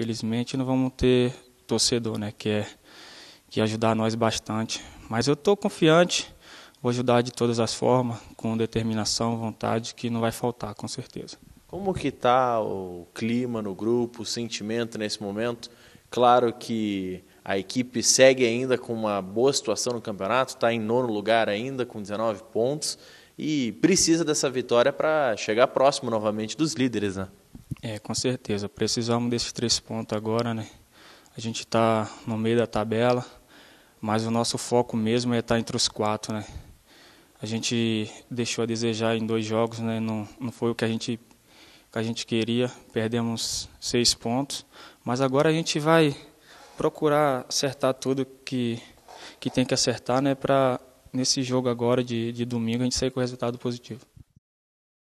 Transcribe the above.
infelizmente não vamos ter torcedor, né? Que é que é ajudar nós bastante. Mas eu estou confiante, vou ajudar de todas as formas, com determinação, vontade, que não vai faltar, com certeza. Como que está o clima no grupo, o sentimento nesse momento? Claro que a equipe segue ainda com uma boa situação no campeonato, está em nono lugar ainda, com 19 pontos, e precisa dessa vitória para chegar próximo novamente dos líderes, né? É, com certeza. Precisamos desses três pontos agora, né? A gente está no meio da tabela, mas o nosso foco mesmo é estar tá entre os quatro, né? A gente deixou a desejar em dois jogos, né? Não, não foi o que a gente que a gente queria, perdemos seis pontos, mas agora a gente vai procurar acertar tudo que que tem que acertar, né? Para nesse jogo agora de, de domingo a gente sair com resultado positivo.